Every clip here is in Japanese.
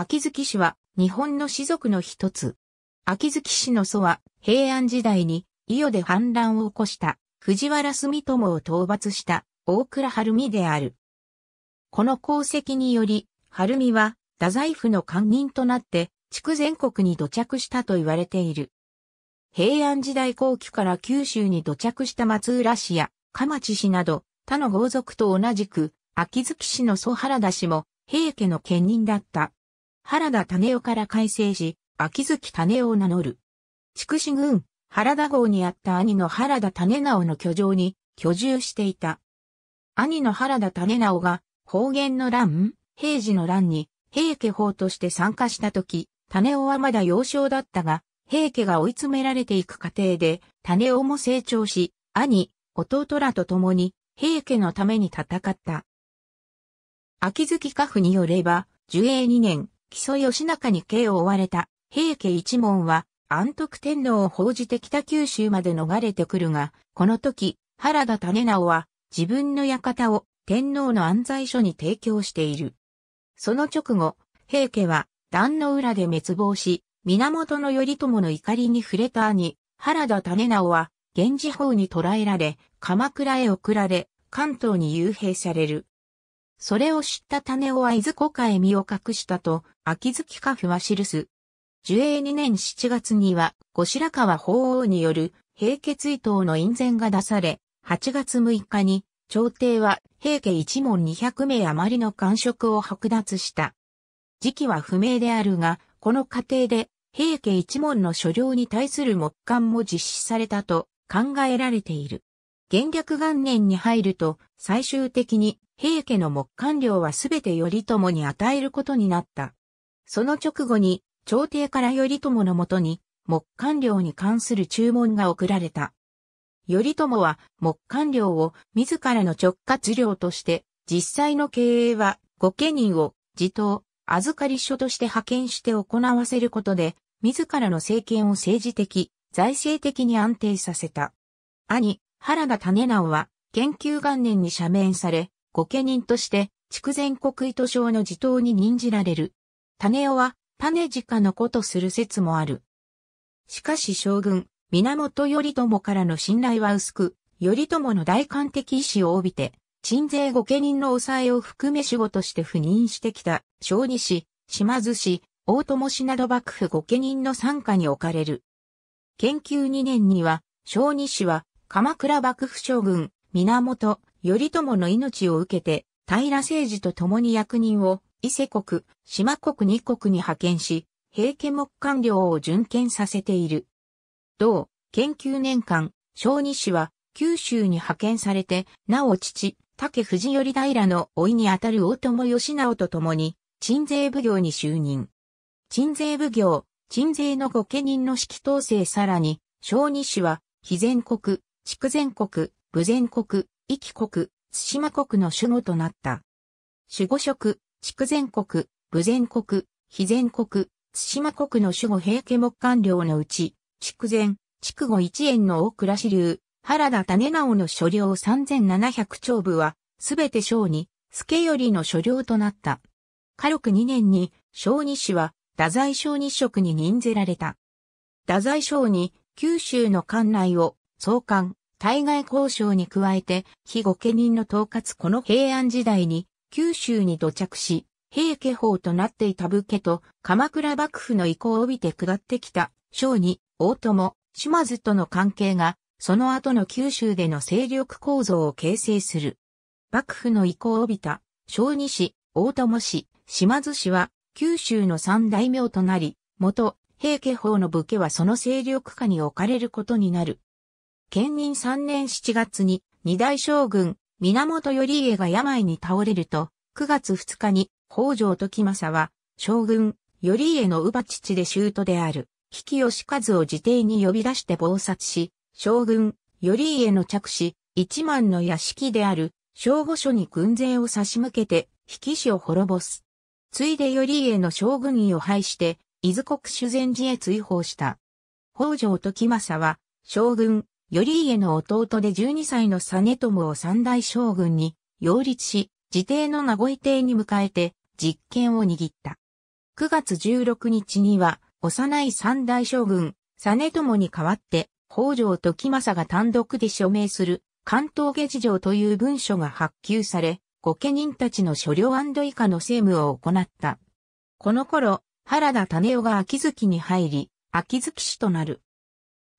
秋月氏は日本の士族の一つ。秋月氏の祖は平安時代に伊予で反乱を起こした藤原住友を討伐した大倉晴美である。この功績により、晴美は太宰府の官人となって地区全国に土着したと言われている。平安時代後期から九州に土着した松浦氏や鎌地氏など他の豪族と同じく秋月氏の祖原田氏も平家の兼任だった。原田種夫から改正し、秋月種夫を名乗る。筑紫郡、原田郷にあった兄の原田種直の居城に居住していた。兄の原田種直が方言の乱、平時の乱に平家法として参加した時、種夫はまだ幼少だったが、平家が追い詰められていく過程で、種夫も成長し、兄、弟らと共に平家のために戦った。秋月家父によれば、寿永2年、木曽義仲に刑を追われた平家一門は安徳天皇を報じて北九州まで逃れてくるが、この時、原田種直は自分の館を天皇の安在所に提供している。その直後、平家は壇の裏で滅亡し、源頼朝の怒りに触れた兄、原田種直は、源氏法に捕らえられ、鎌倉へ送られ、関東に幽閉される。それを知った種を会津子家へ身を隠したと、秋月家父は記す。樹永2年7月には、後白河法皇による、平家追悼の院宣が出され、8月6日に、朝廷は平家一門200名余りの官職を剥奪した。時期は不明であるが、この過程で平家一門の所領に対する木管も実施されたと考えられている。元略元年に入ると最終的に平家の木管領はすべて頼朝に与えることになった。その直後に、朝廷から頼朝のもとに、木管領に関する注文が送られた。頼朝は木管領を自らの直轄領として、実際の経営は御家人を自党、預かり所として派遣して行わせることで、自らの政権を政治的、財政的に安定させた。兄、原田種直は、研究元年に赦免され、御家人として、筑前国糸省の地頭に任じられる。種尾は、種鹿の子とする説もある。しかし将軍、源頼朝からの信頼は薄く、頼朝の大官的意志を帯びて、鎮西御家人の抑えを含め守護として赴任してきた、小児氏、島津氏、大友氏など幕府御家人の参加に置かれる。研究2年には、小児氏は、鎌倉幕府将軍、源頼朝の命を受けて、平政治と共に役人を、伊勢国、島国二国に派遣し、平家木官僚を巡見させている。同、研究年間、小二氏は、九州に派遣されて、なお父、竹藤頼平の老いにあたる大友義直と共に、鎮西奉行に就任。鎮西奉行、鎮西の御家人の指揮統制さらに、小二氏は、非全国、筑前国、武全国、壱岐国、津島国の守護となった。守護職、筑前国、武前国、肥前国、津島国の守護平家木官僚のうち、筑前、筑後一円の大倉支流、原田種直の所領3700丁部は、すべて小に、助頼の所領となった。火力2年に、小二氏は、太宰小二職に任ぜられた。太宰小二、九州の管内を、総監、対外交渉に加えて、被御家人の統括この平安時代に、九州に土着し、平家法となっていた武家と、鎌倉幕府の意向を帯びて下ってきた、小に、大友、島津との関係が、その後の九州での勢力構造を形成する。幕府の意向を帯びた、小二氏、大友氏、島津氏は、九州の三大名となり、元、平家法の武家はその勢力下に置かれることになる。建仁3年7月に二代将軍、源頼家が病に倒れると、9月2日に北条時政は、将軍、頼家の乳母父で舅である、比企義和を自邸に呼び出して謀殺し、将軍、頼家の着手、一万の屋敷である、正御所に軍勢を差し向けて、比企氏を滅ぼす。ついで頼家の将軍位を廃して、伊豆国修善寺へ追放した。北条時政は、将軍、頼家の弟で12歳の実朝を三大将軍に擁立し、自邸の名護位邸に迎えて実権を握った。9月16日には、幼い三大将軍、実朝に代わって、北条時政が単独で署名する、関東下事情という文書が発給され、御家人たちの所領以下の政務を行った。この頃、原田種夫が秋月に入り、秋月氏となる。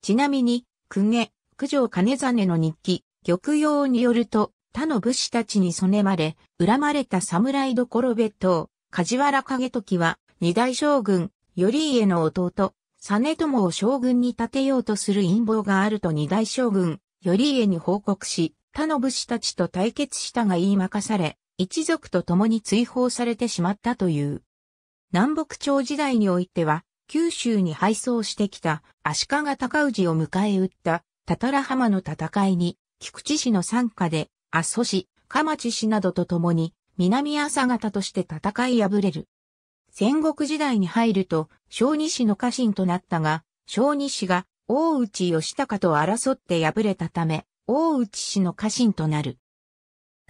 ちなみに、公家、九条金真の日記、玉葉によると、他の武士たちに染まれ、恨まれた侍どころ別当、梶原景時は、二大将軍、頼家の弟、実朝を将軍に立てようとする陰謀があると二大将軍、頼家に報告し、他の武士たちと対決したが言い任され、一族と共に追放されてしまったという。南北朝時代においては、九州に敗走してきた足利尊氏を迎え撃った多々良浜の戦いに、菊池氏の参加で、阿蘇市、鎌地氏などと共に、南朝方として戦い敗れる。戦国時代に入ると、小二氏の家臣となったが、小二氏が、大内義高と争って敗れたため、大内氏の家臣となる。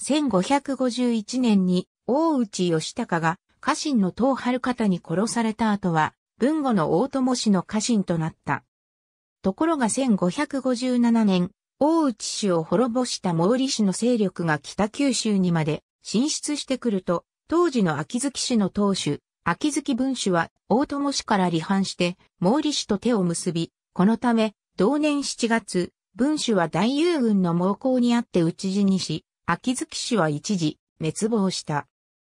1551年に、大内義高が、家臣の東春方に殺された後は、文後の大友氏の家臣となった。ところが1557年、大内氏を滅ぼした毛利氏の勢力が北九州にまで進出してくると、当時の秋月氏の当主、秋月文氏は大友氏から離反して毛利氏と手を結び、このため、同年7月、文氏は大友軍の猛攻にあって討ち死にし、秋月氏は一時、滅亡した。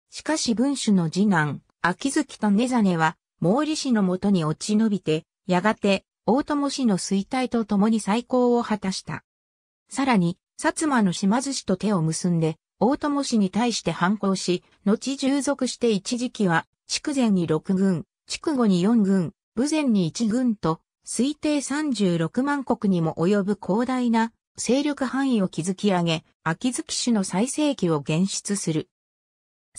しかし文氏の次男、秋月と根ネは、毛利氏のもとに落ち延びて、やがて、大友氏の衰退とともに再興を果たした。さらに、薩摩の島津氏と手を結んで、大友氏に対して反抗し、後従属して一時期は、筑前に6軍、筑後に4軍、武前に1軍と、推定36万国にも及ぶ広大な勢力範囲を築き上げ、秋月氏の最盛期を現出する。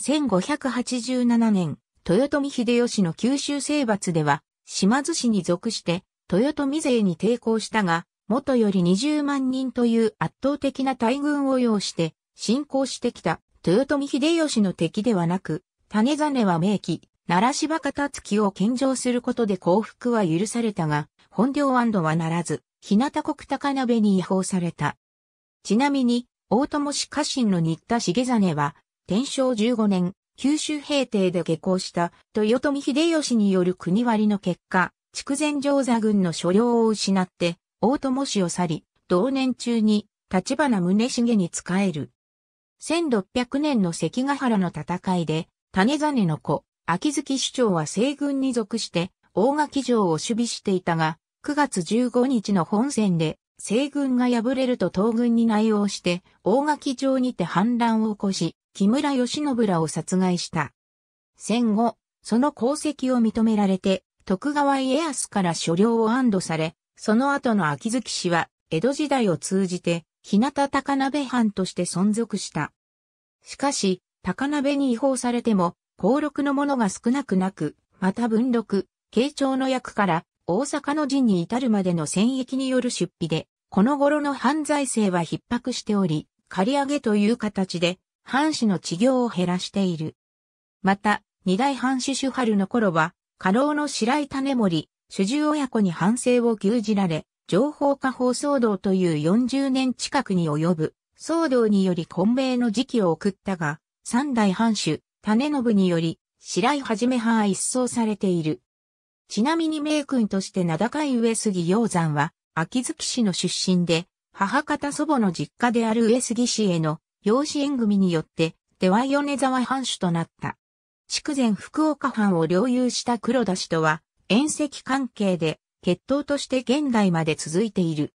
1587年、豊臣秀吉の九州征伐では、島津氏に属して、豊臣勢に抵抗したが、元より20万人という圧倒的な大軍を要して侵攻してきた豊臣秀吉の敵ではなく、種種は名器、奈良柴片月を献上することで降伏は許されたが、本領安堵はならず、日向国高鍋に違法された。ちなみに、大友氏家臣の新田重真は、天正15年、九州平定で下校した豊臣秀吉による国割の結果、筑前城座軍の所領を失って、大友氏を去り、同年中に、立花宗茂に仕える。1600年の関ヶ原の戦いで、種種の子、秋月首長は西軍に属して、大垣城を守備していたが、9月15日の本戦で、西軍が敗れると東軍に内応して、大垣城にて反乱を起こし、木村義信らを殺害した。戦後、その功績を認められて、徳川家康から所領を安堵され、その後の秋月氏は、江戸時代を通じて、日向高鍋藩として存続した。しかし、高鍋に違法されても、公録のものが少なくなく、また文録、慶長の役から、大阪の陣に至るまでの戦役による出費で、この頃の犯罪性は逼迫しており、借り上げという形で、藩士の治業を減らしている。また、二大藩士主春の頃は、過労の白井種森、主従親子に反省を牛耳られ、情報化放騒動という40年近くに及ぶ騒動により混迷の時期を送ったが、三代藩主、種信により、白井はじめ派は一掃されている。ちなみに名君として名高い上杉鷹山は、秋月市の出身で、母方祖母の実家である上杉氏への養子縁組によって、出羽米沢藩主となった。筑前福岡藩を領有した黒田氏とは、縁石関係で、血統として現代まで続いている。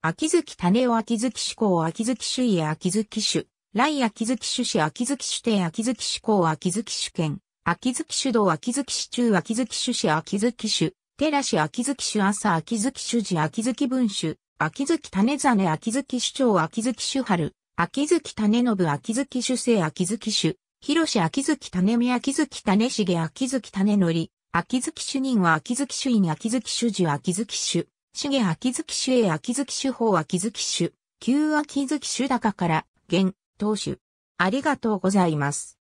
秋月種を秋月志向秋月主義秋月主、来秋月主氏秋月主帝秋月志向秋月主権、秋月主道秋月主中秋月主氏秋月主、寺氏秋月主朝秋月主事秋月文主、秋月種種秋月主長秋月主春、秋月種信秋月主生秋月主広志秋月種美秋月種重秋月種則、秋月主任は秋月主員秋月主事秋月主、主下秋月主英秋月主法秋月主、旧秋月主高から、現、当主。ありがとうございます。